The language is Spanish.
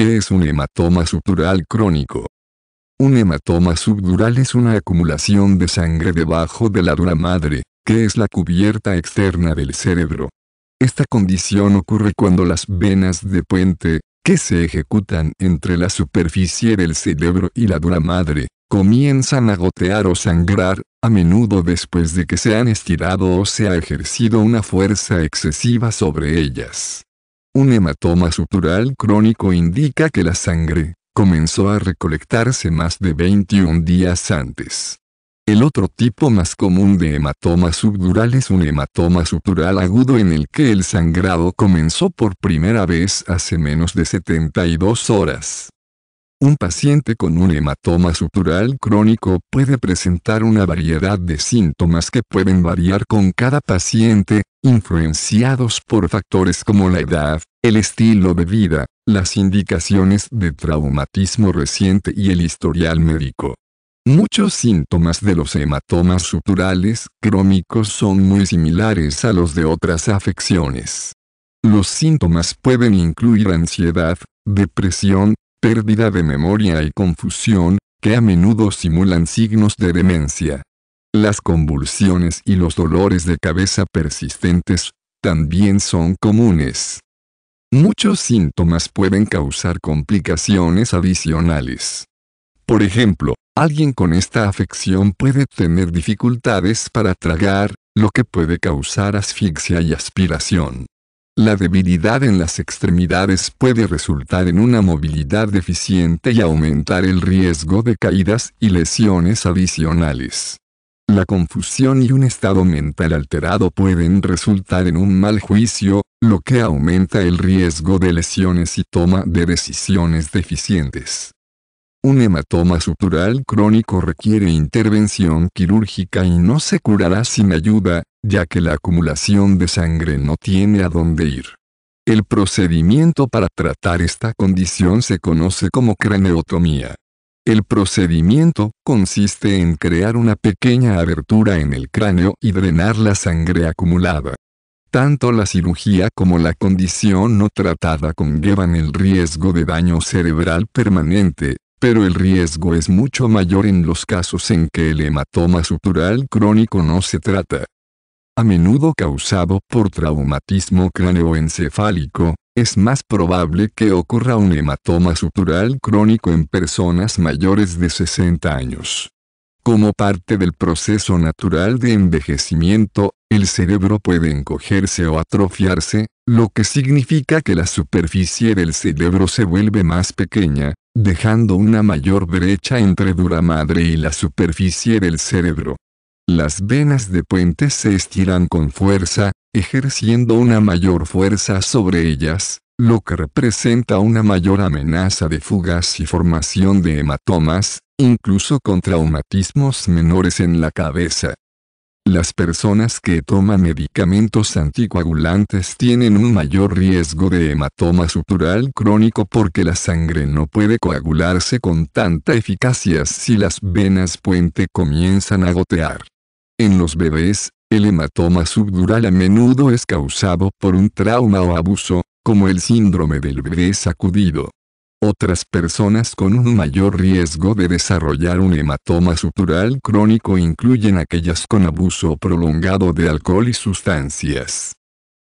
¿Qué este es un hematoma subdural crónico? Un hematoma subdural es una acumulación de sangre debajo de la dura madre, que es la cubierta externa del cerebro. Esta condición ocurre cuando las venas de puente, que se ejecutan entre la superficie del cerebro y la dura madre, comienzan a gotear o sangrar, a menudo después de que se han estirado o se ha ejercido una fuerza excesiva sobre ellas. Un hematoma sutural crónico indica que la sangre comenzó a recolectarse más de 21 días antes. El otro tipo más común de hematoma subdural es un hematoma subdural agudo en el que el sangrado comenzó por primera vez hace menos de 72 horas. Un paciente con un hematoma sutural crónico puede presentar una variedad de síntomas que pueden variar con cada paciente, influenciados por factores como la edad, el estilo de vida, las indicaciones de traumatismo reciente y el historial médico. Muchos síntomas de los hematomas suturales crónicos son muy similares a los de otras afecciones. Los síntomas pueden incluir ansiedad, depresión, pérdida de memoria y confusión, que a menudo simulan signos de demencia. Las convulsiones y los dolores de cabeza persistentes, también son comunes. Muchos síntomas pueden causar complicaciones adicionales. Por ejemplo, alguien con esta afección puede tener dificultades para tragar, lo que puede causar asfixia y aspiración. La debilidad en las extremidades puede resultar en una movilidad deficiente y aumentar el riesgo de caídas y lesiones adicionales. La confusión y un estado mental alterado pueden resultar en un mal juicio, lo que aumenta el riesgo de lesiones y toma de decisiones deficientes. Un hematoma sutural crónico requiere intervención quirúrgica y no se curará sin ayuda, ya que la acumulación de sangre no tiene a dónde ir. El procedimiento para tratar esta condición se conoce como craneotomía. El procedimiento consiste en crear una pequeña abertura en el cráneo y drenar la sangre acumulada. Tanto la cirugía como la condición no tratada conllevan el riesgo de daño cerebral permanente, pero el riesgo es mucho mayor en los casos en que el hematoma sutural crónico no se trata. A menudo causado por traumatismo cráneoencefálico, es más probable que ocurra un hematoma sutural crónico en personas mayores de 60 años. Como parte del proceso natural de envejecimiento, el cerebro puede encogerse o atrofiarse, lo que significa que la superficie del cerebro se vuelve más pequeña, dejando una mayor brecha entre dura madre y la superficie del cerebro. Las venas de puentes se estiran con fuerza, ejerciendo una mayor fuerza sobre ellas, lo que representa una mayor amenaza de fugas y formación de hematomas, incluso con traumatismos menores en la cabeza. Las personas que toman medicamentos anticoagulantes tienen un mayor riesgo de hematoma subdural crónico porque la sangre no puede coagularse con tanta eficacia si las venas puente comienzan a gotear. En los bebés, el hematoma subdural a menudo es causado por un trauma o abuso, como el síndrome del bebé sacudido. Otras personas con un mayor riesgo de desarrollar un hematoma sutural crónico incluyen aquellas con abuso prolongado de alcohol y sustancias.